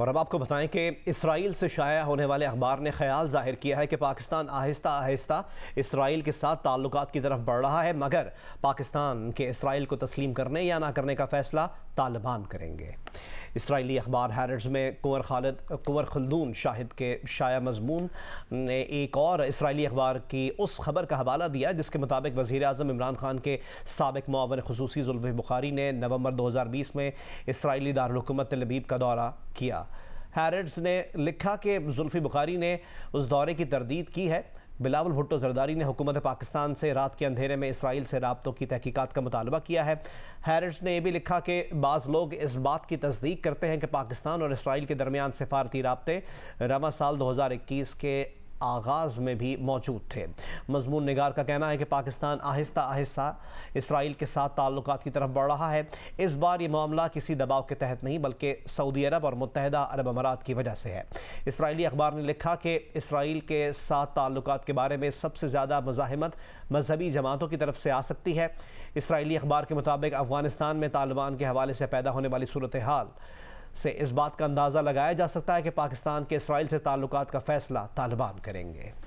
और अब आपको बताएं कि इसराइल से शाया होने वाले अखबार ने ख्याल जाहिर किया है कि पाकिस्तान आहिस्ता आहिस्ता इसराइल के साथ ताल्लुक की तरफ बढ़ रहा है मगर पाकिस्तान के इसराइल को तस्लीम करने या ना करने का फैसला तालिबान करेंगे इसराइली अखबार हैरड्स में कुंवर खालद कुंवर खलदून शाहिद के शाया मजमून ने एक और इसराइली अखबार की उस खबर का हवाला दिया जिसके मुताबिक वज़ी अजम इमरान खान के सबक मावन खसूसी जुल्फ बुखारी ने नवंबर दो हज़ार बीस में इसराइली दारकूमत लबीब का दौरा किया हैरड्स ने लिखा कि जुल्फ़ी बुखारी ने उस दौरे की तरदीद की है बिलावल भुट्टो जरदारी ने हुकूमत पाकिस्तान से रात के अंधेरे में इसराइल से रबतों की तहकीकत का मुतालबा किया है हैरिट्स ने यह भी लिखा कि बाज़ लोग इस बात की तस्दीक करते हैं कि पाकिस्तान और इसराइल के दरमियान सफारती रबते रवा साल दो हज़ार इक्कीस के आगाज़ में भी मौजूद थे मजमून नगार का कहना है कि पाकिस्तान आहिस्ता आहिस्ता इसराइल के साथ ताल्लुक की तरफ बढ़ रहा है इस बार ये मामला किसी दबाव के तहत नहीं बल्कि सऊदी अरब और मुतहदा अरब अमारात की वजह से है इसराइली अखबार ने लिखा कि इसराइल के साथ ताल्लुक के बारे में सबसे ज़्यादा मजामत मजहबी जमातों की तरफ से आ सकती है इसराइली अखबार के मुताबिक अफगानिस्तान में तालिबान के हवाले से पैदा होने वाली सूरत हाल से इस बात का अंदाज़ा लगाया जा सकता है कि पाकिस्तान के इसराइल से ताल्लुक का फैसला तालिबान करेंगे